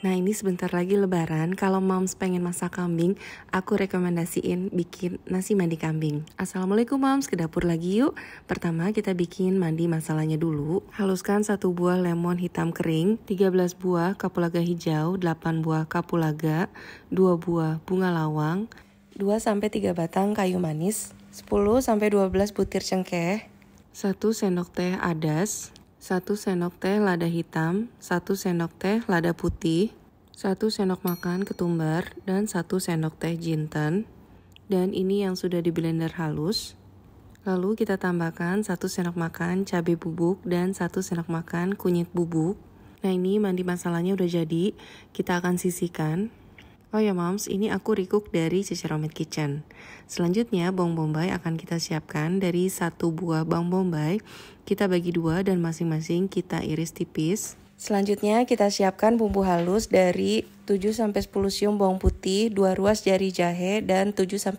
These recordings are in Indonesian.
Nah ini sebentar lagi lebaran, kalau moms pengen masak kambing, aku rekomendasiin bikin nasi mandi kambing. Assalamualaikum moms, ke dapur lagi yuk. Pertama kita bikin mandi masalahnya dulu. Haluskan satu buah lemon hitam kering, 13 buah kapulaga hijau, 8 buah kapulaga, 2 buah bunga lawang, 2-3 batang kayu manis, 10-12 butir cengkeh, 1 sendok teh adas, 1 sendok teh lada hitam, 1 sendok teh lada putih, 1 sendok makan ketumbar, dan 1 sendok teh jinten. Dan ini yang sudah di blender halus. Lalu kita tambahkan 1 sendok makan cabai bubuk dan 1 sendok makan kunyit bubuk. Nah ini mandi masalahnya udah jadi, kita akan sisihkan. Oh ya moms, ini aku rikuk dari Ciceromit Kitchen. Selanjutnya bawang bombay akan kita siapkan dari satu buah bawang bombay. Kita bagi dua dan masing-masing kita iris tipis. Selanjutnya kita siapkan bumbu halus dari 7-10 siung bawang putih, 2 ruas jari jahe, dan 7-10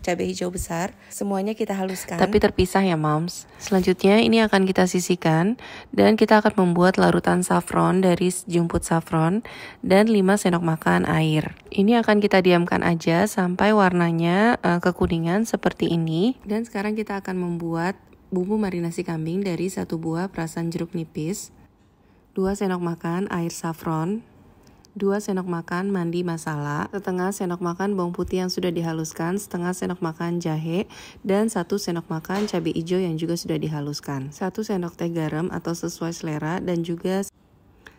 cabai hijau besar. Semuanya kita haluskan. Tapi terpisah ya moms. Selanjutnya ini akan kita sisihkan dan kita akan membuat larutan saffron dari jumput saffron dan 5 sendok makan air. Ini akan kita diamkan aja sampai warnanya uh, kekuningan seperti ini. Dan sekarang kita akan membuat bumbu marinasi kambing dari satu buah perasan jeruk nipis. 2 sendok makan air saffron, 2 sendok makan mandi masala, setengah sendok makan bawang putih yang sudah dihaluskan, setengah sendok makan jahe, dan 1 sendok makan cabai hijau yang juga sudah dihaluskan. 1 sendok teh garam atau sesuai selera dan juga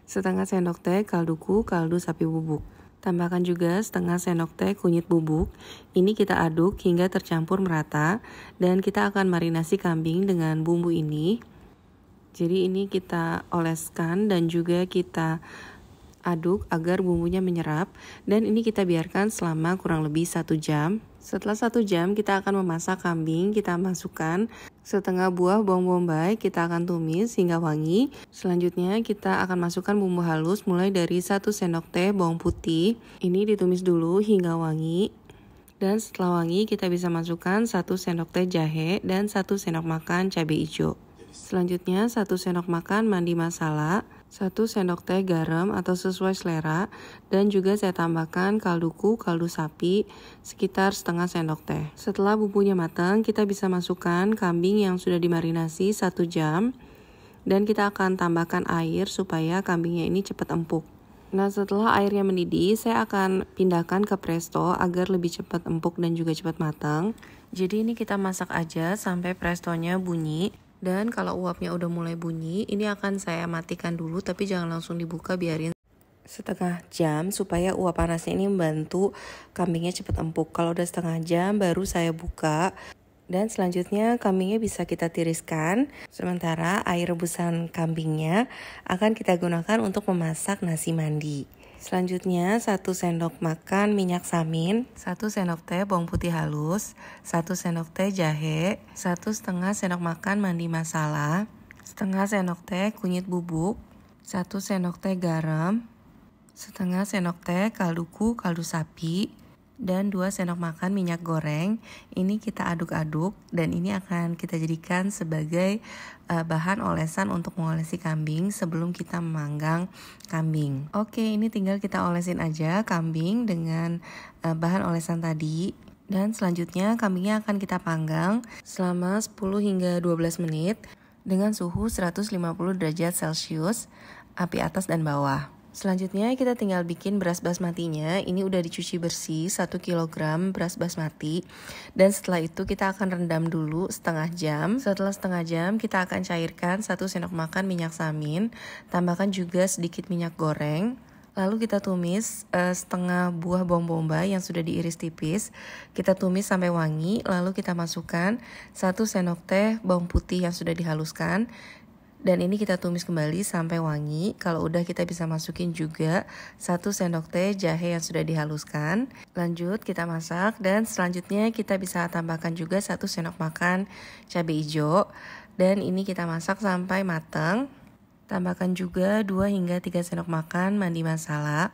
setengah sendok teh kaldu ku kaldu sapi bubuk. Tambahkan juga setengah sendok teh kunyit bubuk. Ini kita aduk hingga tercampur merata dan kita akan marinasi kambing dengan bumbu ini. Jadi ini kita oleskan dan juga kita aduk agar bumbunya menyerap dan ini kita biarkan selama kurang lebih satu jam. Setelah satu jam kita akan memasak kambing, kita masukkan setengah buah bawang bombay, kita akan tumis hingga wangi. Selanjutnya kita akan masukkan bumbu halus mulai dari satu sendok teh bawang putih. Ini ditumis dulu hingga wangi. Dan setelah wangi kita bisa masukkan satu sendok teh jahe dan satu sendok makan cabai hijau. Selanjutnya 1 sendok makan mandi masala, 1 sendok teh garam atau sesuai selera, dan juga saya tambahkan kalduku, kaldu sapi, sekitar setengah sendok teh. Setelah bumbunya matang, kita bisa masukkan kambing yang sudah dimarinasi 1 jam, dan kita akan tambahkan air supaya kambingnya ini cepat empuk. Nah setelah airnya mendidih, saya akan pindahkan ke presto agar lebih cepat empuk dan juga cepat matang. Jadi ini kita masak aja sampai prestonya bunyi. Dan kalau uapnya udah mulai bunyi, ini akan saya matikan dulu tapi jangan langsung dibuka biarin setengah jam supaya uap panasnya ini membantu kambingnya cepat empuk. Kalau udah setengah jam baru saya buka. Dan selanjutnya kambingnya bisa kita tiriskan. Sementara air rebusan kambingnya akan kita gunakan untuk memasak nasi mandi. Selanjutnya 1 sendok makan minyak samin, 1 sendok teh bawang putih halus, 1 sendok teh jahe, 1 setengah sendok makan mandi masala, setengah sendok teh kunyit bubuk, 1 sendok teh garam, setengah sendok teh kaldu ku kaldu sapi, dan 2 sendok makan minyak goreng. Ini kita aduk-aduk dan ini akan kita jadikan sebagai uh, bahan olesan untuk mengolesi kambing sebelum kita memanggang kambing. Oke, ini tinggal kita olesin aja kambing dengan uh, bahan olesan tadi. Dan selanjutnya kambingnya akan kita panggang selama 10 hingga 12 menit dengan suhu 150 derajat Celcius, api atas dan bawah. Selanjutnya kita tinggal bikin beras basmatinya. Ini udah dicuci bersih 1 kg beras basmati. Dan setelah itu kita akan rendam dulu setengah jam. Setelah setengah jam kita akan cairkan 1 sendok makan minyak samin. Tambahkan juga sedikit minyak goreng. Lalu kita tumis uh, setengah buah bawang bombay yang sudah diiris tipis. Kita tumis sampai wangi, lalu kita masukkan 1 sendok teh bawang putih yang sudah dihaluskan. Dan ini kita tumis kembali sampai wangi. Kalau udah kita bisa masukin juga 1 sendok teh jahe yang sudah dihaluskan. Lanjut kita masak dan selanjutnya kita bisa tambahkan juga 1 sendok makan cabai hijau. Dan ini kita masak sampai matang. Tambahkan juga 2 hingga 3 sendok makan mandi masala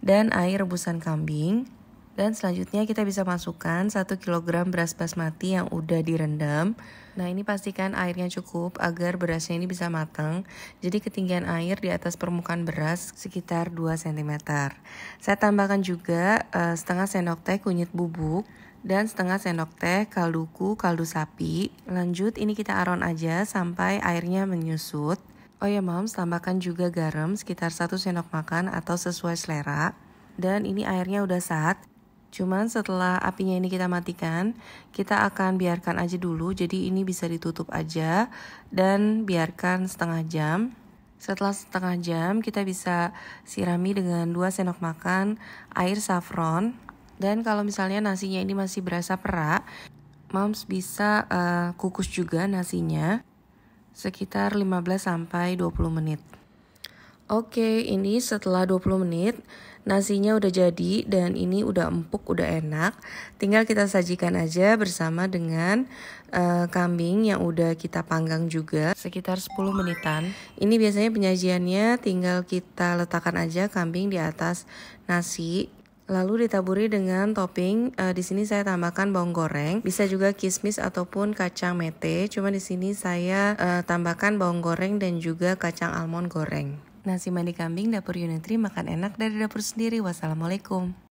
dan air rebusan kambing. Dan selanjutnya kita bisa masukkan 1 kg beras basmati yang udah direndam Nah ini pastikan airnya cukup agar berasnya ini bisa matang. Jadi ketinggian air di atas permukaan beras sekitar 2 cm. Saya tambahkan juga uh, setengah sendok teh kunyit bubuk dan setengah sendok teh kaldu ku kaldu sapi. Lanjut ini kita aron aja sampai airnya menyusut. Oh ya mam, tambahkan juga garam sekitar 1 sendok makan atau sesuai selera. Dan ini airnya udah saat, Cuman setelah apinya ini kita matikan, kita akan biarkan aja dulu. Jadi ini bisa ditutup aja dan biarkan setengah jam. Setelah setengah jam, kita bisa sirami dengan 2 sendok makan air saffron. Dan kalau misalnya nasinya ini masih berasa perak, moms bisa uh, kukus juga nasinya sekitar 15 sampai 20 menit. Oke, ini setelah 20 menit Nasinya udah jadi dan ini udah empuk, udah enak. Tinggal kita sajikan aja bersama dengan uh, kambing yang udah kita panggang juga sekitar 10 menitan. Ini biasanya penyajiannya tinggal kita letakkan aja kambing di atas nasi lalu ditaburi dengan topping. Uh, di sini saya tambahkan bawang goreng, bisa juga kismis ataupun kacang mete. Cuma di sini saya uh, tambahkan bawang goreng dan juga kacang almond goreng. Nasi mandi kambing dapur Unitri makan enak dari dapur sendiri. Wassalamualaikum.